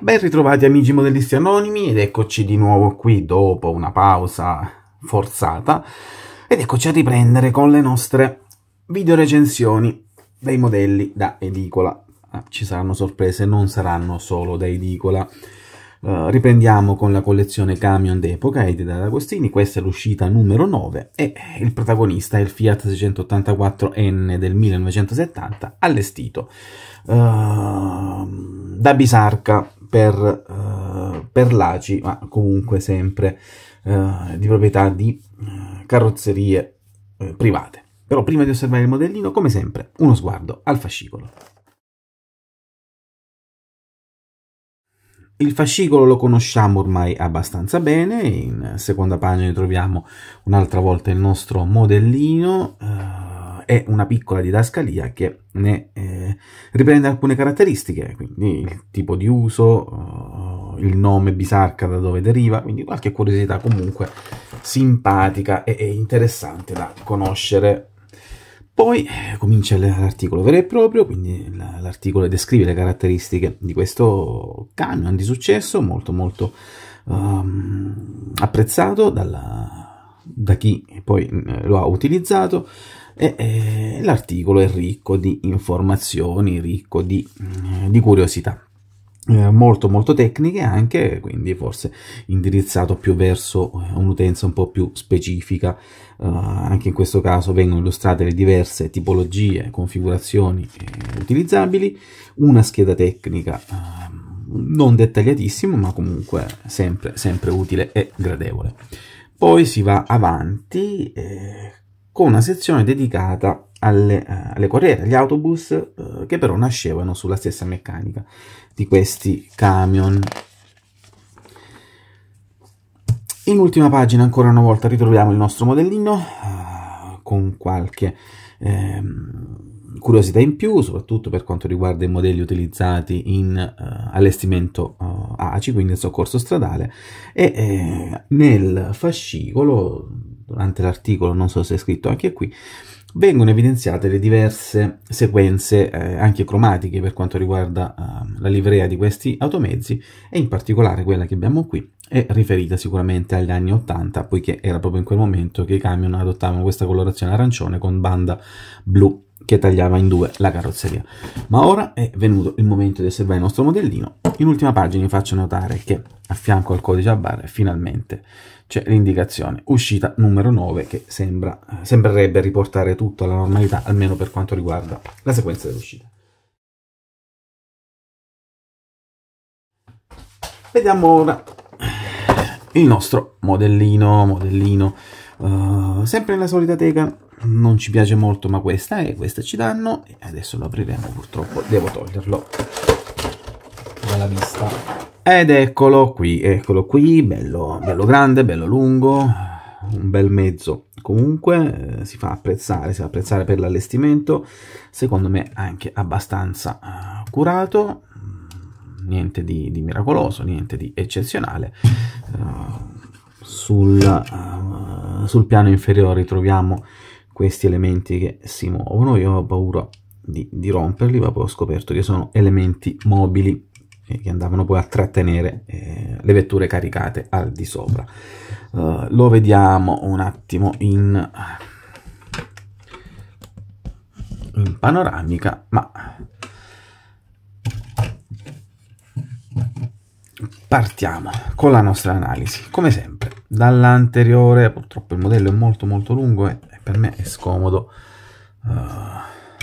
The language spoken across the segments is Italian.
Ben ritrovati amici modellisti anonimi ed eccoci di nuovo qui dopo una pausa forzata ed eccoci a riprendere con le nostre video recensioni dei modelli da edicola. Ah, ci saranno sorprese, non saranno solo da edicola. Uh, riprendiamo con la collezione camion d'epoca edita da Agostini, questa è l'uscita numero 9 e il protagonista è il Fiat 684N del 1970 allestito uh, da Bisarca per, uh, per l'ACI, ma comunque sempre uh, di proprietà di uh, carrozzerie private. Però prima di osservare il modellino, come sempre, uno sguardo al fascicolo. Il fascicolo lo conosciamo ormai abbastanza bene, in seconda pagina troviamo un'altra volta il nostro modellino, è una piccola didascalia che ne eh, riprende alcune caratteristiche, quindi il tipo di uso, uh, il nome Bisarca da dove deriva, quindi qualche curiosità comunque simpatica e, e interessante da conoscere. Poi eh, comincia l'articolo vero e proprio, quindi l'articolo descrive le caratteristiche di questo camion di successo, molto molto um, apprezzato dalla da chi poi mm, lo ha utilizzato e, e l'articolo è ricco di informazioni, ricco di, mm, di curiosità eh, molto molto tecniche anche quindi forse indirizzato più verso eh, un'utenza un po' più specifica uh, anche in questo caso vengono illustrate le diverse tipologie configurazioni eh, utilizzabili una scheda tecnica uh, non dettagliatissima ma comunque sempre sempre utile e gradevole poi si va avanti eh, con una sezione dedicata alle, eh, alle corriere, agli autobus, eh, che però nascevano sulla stessa meccanica di questi camion. In ultima pagina, ancora una volta, ritroviamo il nostro modellino eh, con qualche... Ehm, curiosità in più, soprattutto per quanto riguarda i modelli utilizzati in uh, allestimento uh, eh, ACI, quindi in soccorso stradale, e eh, nel fascicolo, durante l'articolo, non so se è scritto anche qui, vengono evidenziate le diverse sequenze eh, anche cromatiche per quanto riguarda eh, la livrea di questi automezzi e in particolare quella che abbiamo qui è riferita sicuramente agli anni 80 poiché era proprio in quel momento che i camion adottavano questa colorazione arancione con banda blu che tagliava in due la carrozzeria. Ma ora è venuto il momento di osservare il nostro modellino. In ultima pagina vi faccio notare che a fianco al codice a barre finalmente c'è l'indicazione uscita numero 9 che sembra, sembrerebbe riportare tutto alla normalità, almeno per quanto riguarda la sequenza dell'uscita. Vediamo ora il nostro modellino, modellino, uh, sempre nella solita teca non ci piace molto ma questa e questa ci danno e adesso lo apriremo purtroppo devo toglierlo dalla vista ed eccolo qui eccolo qui bello, bello grande bello lungo un bel mezzo comunque eh, si fa apprezzare si fa apprezzare per l'allestimento secondo me anche abbastanza eh, curato niente di, di, miracoloso niente di eccezionale eh, sul, eh, sul piano inferiore troviamo questi elementi che si muovono. Io ho paura di, di romperli, ma poi ho scoperto che sono elementi mobili eh, che andavano poi a trattenere eh, le vetture caricate al di sopra. Uh, lo vediamo un attimo in, in panoramica, ma partiamo con la nostra analisi, come sempre, dall'anteriore, purtroppo il modello è molto molto lungo e per me è scomodo. Uh,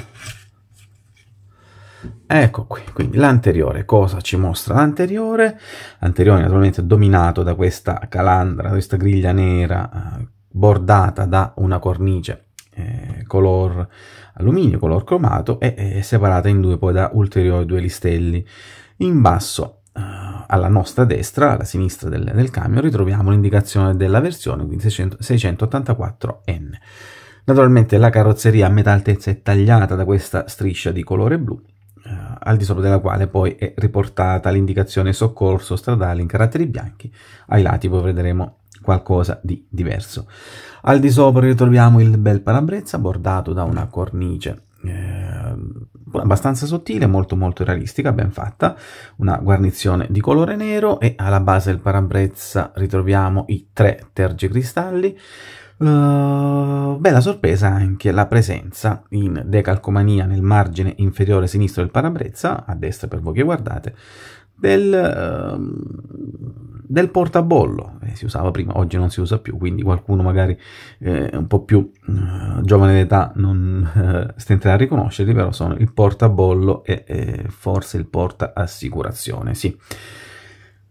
ecco qui, quindi l'anteriore, cosa ci mostra l'anteriore? L'anteriore naturalmente dominato da questa calandra, questa griglia nera uh, bordata da una cornice eh, color alluminio, color cromato e, e separata in due poi da ulteriori due listelli. In basso eh, alla nostra destra, alla sinistra del, del camion, ritroviamo l'indicazione della versione, quindi 684N. Naturalmente la carrozzeria a metà altezza è tagliata da questa striscia di colore blu, eh, al di sopra della quale poi è riportata l'indicazione soccorso stradale in caratteri bianchi, ai lati poi vedremo qualcosa di diverso. Al di sopra ritroviamo il bel parabrezza bordato da una cornice eh, abbastanza sottile, molto molto realistica, ben fatta, una guarnizione di colore nero e alla base del parabrezza ritroviamo i tre tergicristalli, eh, bella sorpresa anche la presenza in decalcomania nel margine inferiore sinistro del parabrezza, a destra per voi che guardate, del, ehm, del portabollo. Eh, si usava prima, oggi non si usa più, quindi qualcuno magari eh, un po' più uh, giovane d'età non eh, stenterà a riconoscerli, però sono il portabollo e, e forse il porta assicurazione, sì.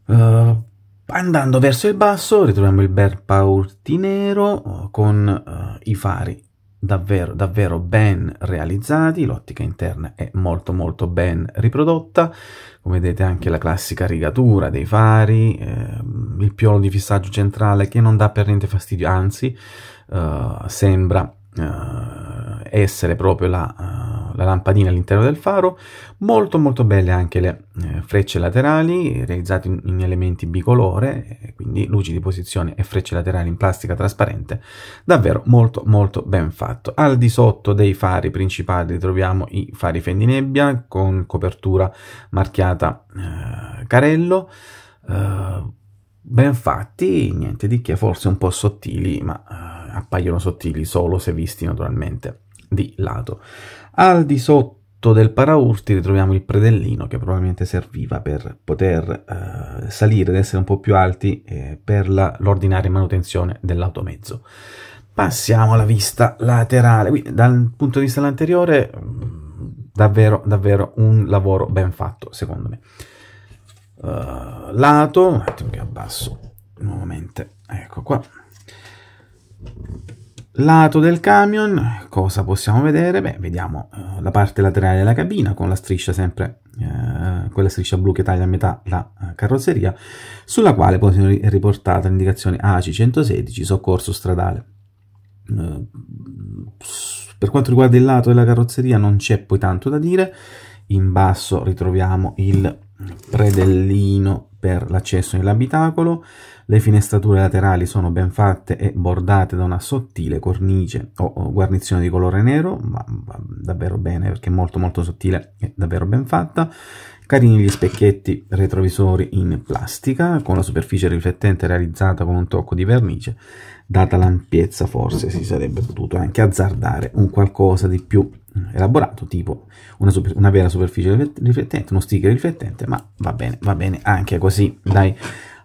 Uh, Andando verso il basso ritroviamo il bel paurtinero eh, con uh, i fari davvero, davvero ben realizzati, l'ottica interna è molto molto ben riprodotta, come vedete anche la classica rigatura dei fari, eh, il piolo di fissaggio centrale che non dà per niente fastidio, anzi uh, sembra uh, essere proprio la la lampadina all'interno del faro, molto molto belle anche le eh, frecce laterali realizzate in, in elementi bicolore, eh, quindi luci di posizione e frecce laterali in plastica trasparente, davvero molto molto ben fatto. Al di sotto dei fari principali troviamo i fari fendinebbia con copertura marchiata eh, carello, eh, ben fatti, niente di che, forse un po' sottili, ma eh, appaiono sottili solo se visti naturalmente di lato. Al di sotto del paraurti ritroviamo il predellino che probabilmente serviva per poter eh, salire ed essere un po' più alti eh, per l'ordinaria manutenzione dell'automezzo. Passiamo alla vista laterale, quindi dal punto di vista dell'anteriore mm, davvero, davvero un lavoro ben fatto secondo me. Uh, lato, un attimo che abbasso nuovamente, ecco qua Lato del camion, cosa possiamo vedere? Beh, vediamo eh, la parte laterale della cabina con la striscia sempre, eh, quella striscia blu che taglia a metà la eh, carrozzeria, sulla quale poi è riportata l'indicazione ac 116 soccorso stradale. per quanto riguarda il lato della carrozzeria non c'è poi tanto da dire, in basso ritroviamo il predellino per l'accesso nell'abitacolo, le finestrature laterali sono ben fatte e bordate da una sottile cornice o guarnizione di colore nero, ma va davvero bene perché è molto molto sottile e davvero ben fatta. Carini gli specchietti retrovisori in plastica con la superficie riflettente realizzata con un tocco di vernice. Data l'ampiezza forse si sarebbe potuto anche azzardare un qualcosa di più elaborato, tipo una, super, una vera superficie riflettente, uno sticker riflettente, ma va bene, va bene anche così, dai.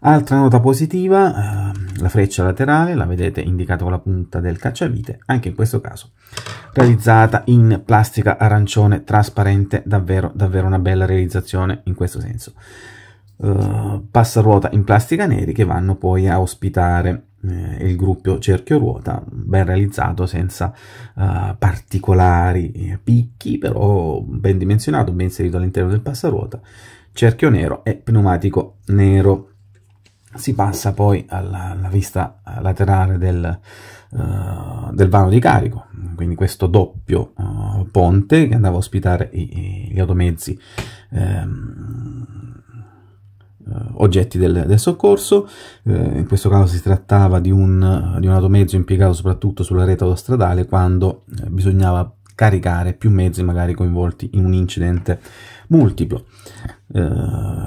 Altra nota positiva, ehm, la freccia laterale, la vedete indicata con la punta del cacciavite, anche in questo caso realizzata in plastica arancione trasparente, davvero, davvero una bella realizzazione in questo senso. Uh, ehm, passaruota in plastica neri che vanno poi a ospitare eh, il gruppo cerchio ruota, ben realizzato senza eh, particolari eh, picchi, però ben dimensionato, ben inserito all'interno del passaruota, cerchio nero e pneumatico nero si passa poi alla, alla vista laterale del, uh, del, vano di carico, quindi questo doppio uh, ponte che andava a ospitare i, i, gli automezzi ehm, eh, oggetti del, del soccorso, eh, in questo caso si trattava di un, di un, automezzo impiegato soprattutto sulla rete autostradale quando bisognava caricare più mezzi magari coinvolti in un incidente multiplo. Eh,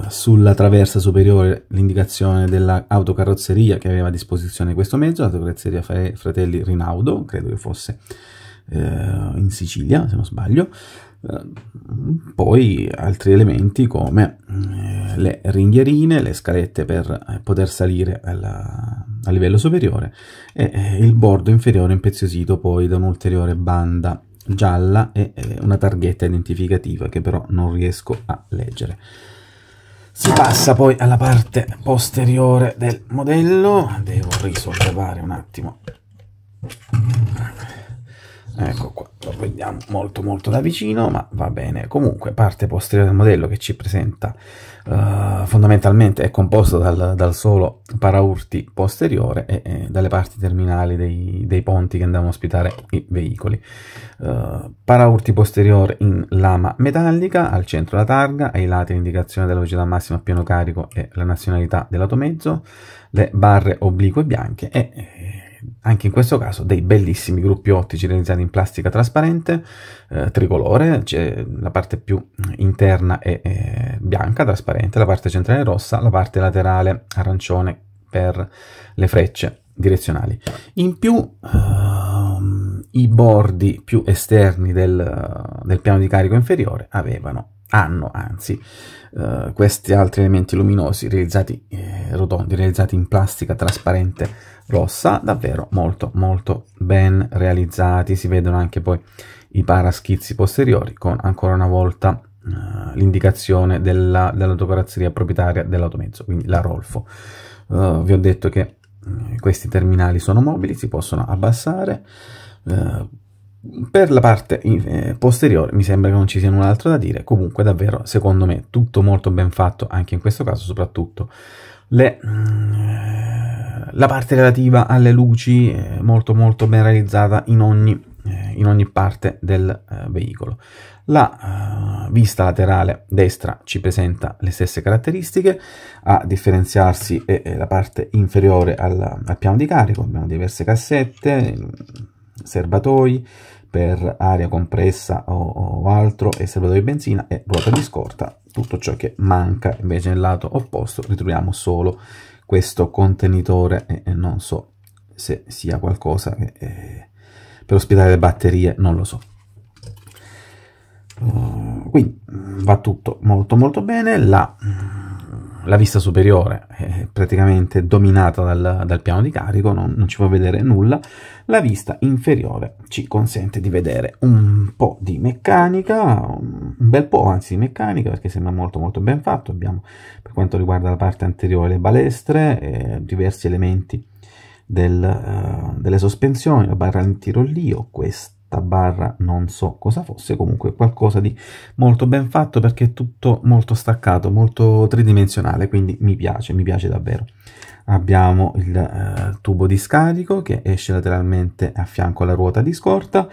sulla traversa superiore l'indicazione dell'autocarrozzeria che aveva a disposizione questo mezzo, l'autocarrozzeria Fratelli Rinaudo, credo che fosse eh, in Sicilia se non sbaglio, eh, poi altri elementi come eh, le ringhierine, le scalette per eh, poter salire alla, a livello superiore e il bordo inferiore impreziosito poi da un'ulteriore banda gialla e una targhetta identificativa che però non riesco a leggere. Si passa poi alla parte posteriore del modello, devo risollevare un attimo ecco qua lo vediamo molto molto da vicino ma va bene comunque parte posteriore del modello che ci presenta eh, fondamentalmente è composto dal, dal solo paraurti posteriore e, e dalle parti terminali dei, dei, ponti che andavano a ospitare i veicoli eh, paraurti posteriore in lama metallica al centro la targa ai lati l'indicazione della velocità massima a pieno carico e la nazionalità dell'automezzo le barre oblique bianche e, e eh, anche in questo caso dei bellissimi gruppi ottici realizzati in plastica trasparente, eh, tricolore, la parte più interna è, è bianca, trasparente, la parte centrale è rossa, la parte laterale arancione per le frecce direzionali. In più uh, i bordi più esterni del, del piano di carico inferiore avevano hanno anzi eh, questi altri elementi luminosi realizzati eh, rotondi, realizzati in plastica trasparente rossa, davvero molto molto ben realizzati, si vedono anche poi i paraschizzi posteriori con ancora una volta eh, l'indicazione della, dell'autocarazzeria proprietaria dell'automezzo, quindi la Rolfo. Uh, vi ho detto che eh, questi terminali sono mobili, si possono abbassare, uh, per la parte eh, posteriore mi sembra che non ci sia null'altro da dire, comunque davvero secondo me tutto molto ben fatto anche in questo caso, soprattutto le, mm, la parte relativa alle luci eh, molto molto ben realizzata in ogni, eh, in ogni parte del veicolo. La vista laterale destra ci presenta le stesse caratteristiche, a differenziarsi è la parte inferiore al, al piano di carico, abbiamo diverse cassette, serbatoi per aria compressa o, o altro e serbatoio di benzina e ruota di scorta, tutto ciò che manca. Invece nel lato opposto ritroviamo solo questo contenitore e, e non so se sia qualcosa che, eh, per ospitare le batterie, non lo so. quindi va tutto molto molto bene. La la vista superiore è praticamente dominata dal, dal piano di carico, non, non, ci può vedere nulla, la vista inferiore ci consente di vedere un po' di meccanica, un bel po' anzi di meccanica perché sembra molto molto ben fatto, abbiamo per quanto riguarda la parte anteriore le balestre, eh, diversi elementi del, uh, delle sospensioni, la barra antirollio, questa ricetta barra non so cosa fosse, comunque qualcosa di molto ben fatto perché è tutto molto staccato, molto tridimensionale, quindi mi piace, mi piace davvero. Abbiamo il eh, tubo di scarico che esce lateralmente a fianco alla ruota di scorta,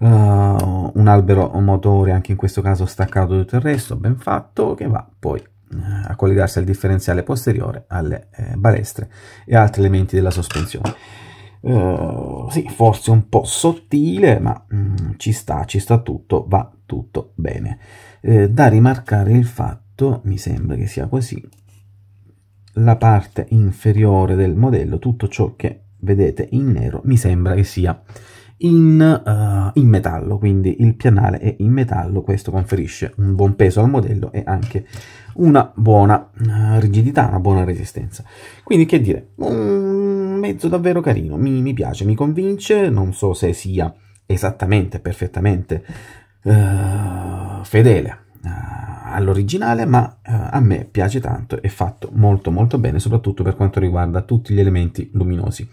uh, un albero motore anche in questo caso staccato tutto il resto, ben fatto, che va poi eh, a collegarsi al differenziale posteriore, alle eh, balestre e altri elementi della sospensione. Eh, sì, forse un po' sottile, ma mm, ci sta, ci sta tutto, va tutto bene. Eh, da rimarcare il fatto, mi sembra che sia così, la parte inferiore del modello, tutto ciò che vedete in nero, mi sembra che sia in, uh, in metallo, quindi il pianale è in metallo, questo conferisce un buon peso al modello e anche una buona eh, rigidità, una buona resistenza. Quindi che dire, um, mezzo davvero carino, mi, mi piace, mi convince, non so se sia esattamente, perfettamente uh, fedele uh, all'originale, ma uh, a me piace tanto, è fatto molto molto bene, soprattutto per quanto riguarda tutti gli elementi luminosi.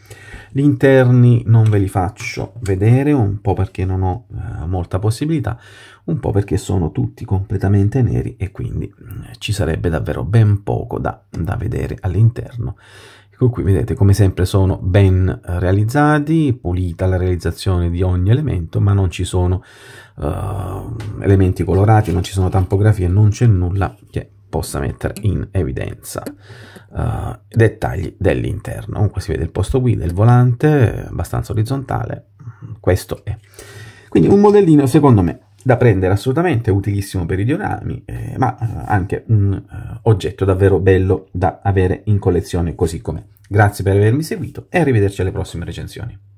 Gli interni non ve li faccio vedere, un po' perché non ho molta possibilità, un po' perché sono tutti completamente neri e quindi mm, ci sarebbe davvero ben poco da, da vedere all'interno Ecco qui, vedete, come sempre sono ben eh, realizzati, pulita la realizzazione di ogni elemento, ma non ci sono uh, elementi colorati, non ci sono tampografie, non c'è nulla che possa mettere in evidenza uh, dettagli dell'interno. Comunque si vede il posto guida, il volante, abbastanza orizzontale, questo è. Quindi un modellino, secondo me, da prendere assolutamente, utilissimo per i diorami, eh, ma eh, anche un eh, oggetto davvero bello da avere in collezione così com'è. Grazie per avermi seguito e arrivederci alle prossime recensioni.